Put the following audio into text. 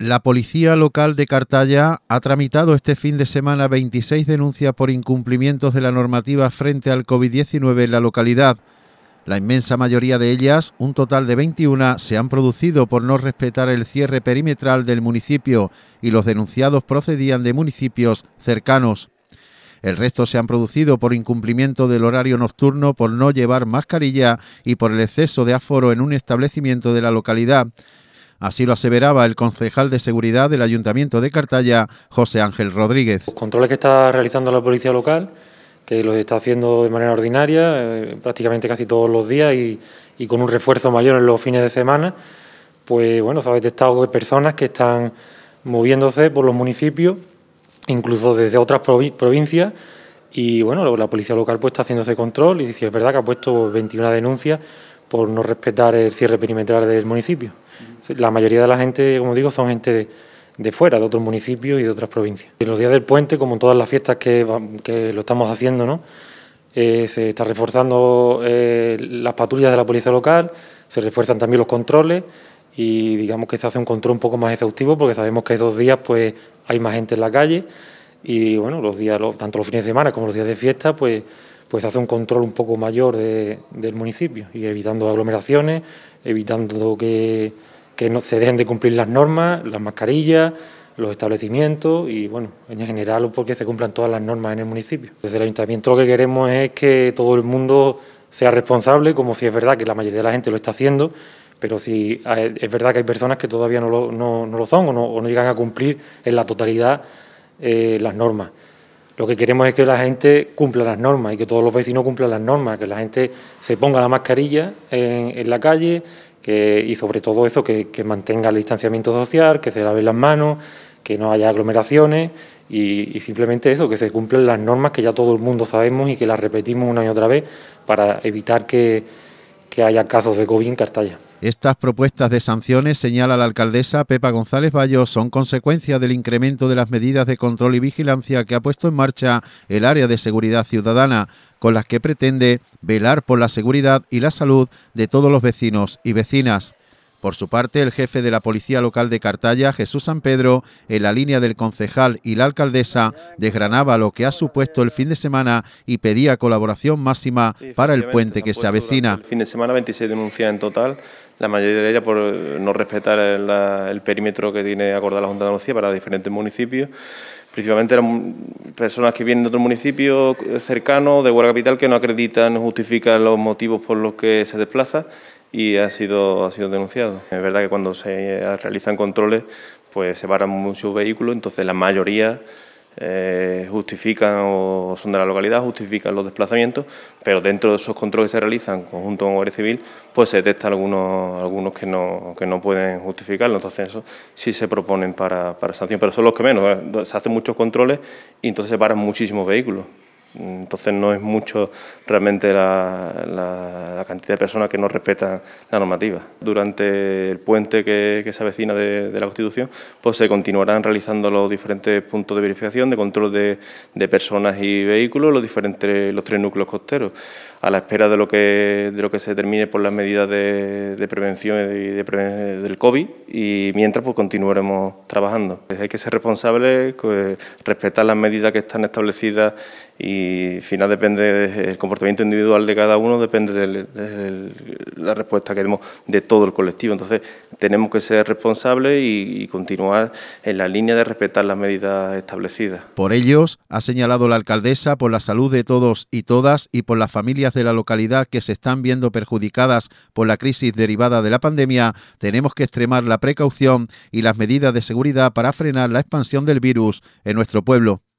La policía local de Cartaya ha tramitado este fin de semana 26 denuncias por incumplimientos de la normativa frente al COVID-19 en la localidad. La inmensa mayoría de ellas, un total de 21, se han producido por no respetar el cierre perimetral del municipio y los denunciados procedían de municipios cercanos. El resto se han producido por incumplimiento del horario nocturno, por no llevar mascarilla y por el exceso de aforo en un establecimiento de la localidad. Así lo aseveraba el concejal de seguridad del Ayuntamiento de Cartaya, José Ángel Rodríguez. Los controles que está realizando la policía local, que los está haciendo de manera ordinaria, eh, prácticamente casi todos los días y, con un refuerzo mayor en los fines de semana, pues bueno, se ha detectado que personas que están moviéndose por los municipios, incluso desde otras provincias, y bueno, la policía local pues está haciendo ese control y dice es verdad que ha puesto 21 denuncias por no respetar el cierre perimetral del municipio. La mayoría de la gente, como digo, son gente de, fuera, de otros municipios y de otras provincias. En los días del puente, como en todas las fiestas que, lo estamos haciendo, ¿no? Eh, se está reforzando eh, las patrullas de la policía local, se refuerzan también los controles y digamos que se hace un control un poco más exhaustivo porque sabemos que dos días pues hay más gente en la calle y bueno, los días, tanto los fines de semana como los días de fiesta, pues pues hace un control un poco mayor del municipio y evitando aglomeraciones, evitando que que no se dejen de cumplir las normas, las mascarillas, los establecimientos y, bueno, en general porque pues, se cumplan todas las normas en el municipio. Desde el ayuntamiento lo que queremos es que todo el mundo sea responsable, como si es verdad que la mayoría de la gente lo está haciendo, pero si es verdad que hay personas que todavía no lo, no, lo son o no, llegan a cumplir en la totalidad eh, las normas. Lo que queremos es que la gente cumpla las normas y que todos los vecinos cumplan las normas, que la gente se ponga la mascarilla en la calle, y sobre todo eso, que, mantenga el distanciamiento social, que se laven las manos, que no haya aglomeraciones y, simplemente eso, que se cumplan las normas que ya todo el mundo sabemos y que las repetimos una y otra vez para evitar que, que haya casos de COVID en Cartalla. Estas propuestas de sanciones, señala la alcaldesa Pepa González Bayo, son consecuencia del incremento de las medidas de control y vigilancia que ha puesto en marcha el área de seguridad ciudadana con las que pretende velar por la seguridad y la salud de todos los vecinos y vecinas. Por su parte, el jefe de la Policía Local de Cartaya, Jesús San Pedro, en la línea del concejal y la alcaldesa, desgranaba lo que ha supuesto el fin de semana y pedía colaboración máxima para el puente que se avecina. fin de semana 26 denuncias en total, la mayoría de ellas por eh, no respetar el, perímetro que tiene acordada la Junta de Andalucía para diferentes municipios. Principalmente las personas que vienen de otros municipios cercanos, de Huelva Capital, que no acreditan, no justifican los motivos por los que se desplaza y ha sido, ha sido denunciado. Es verdad que cuando se realizan controles, pues se paran muchos vehículos, entonces la mayoría eh, justifican o son de la localidad, justifican los desplazamientos, pero dentro de esos controles que se realizan conjunto con Guardia Civil, pues se detectan algunos, algunos que, no, que no pueden justificarlo. Entonces, eso sí se proponen para, para sanción, pero son los que menos. Se hacen muchos controles y entonces se paran muchísimos vehículos. Entonces no es mucho realmente la, cantidad de personas que no respetan la normativa. Durante el puente que, se avecina de, la Constitución, pues se continuarán realizando los diferentes puntos de verificación, de control de, personas y vehículos, los diferentes, los tres núcleos costeros, a la espera de lo que, de lo que se termine... por las medidas de, prevención del COVID y mientras pues continuaremos trabajando. Hay que ser responsables, pues, respetar las medidas que están establecidas y y al final depende, el comportamiento individual de cada uno depende de la respuesta que demos de todo el colectivo. Entonces, tenemos que ser responsables y, y continuar en la línea de respetar las medidas establecidas. Por ellos, ha señalado la alcaldesa, por la salud de todos y todas y por las familias de la localidad que se están viendo perjudicadas por la crisis derivada de la pandemia, tenemos que extremar la precaución y las medidas de seguridad para frenar la expansión del virus en nuestro pueblo.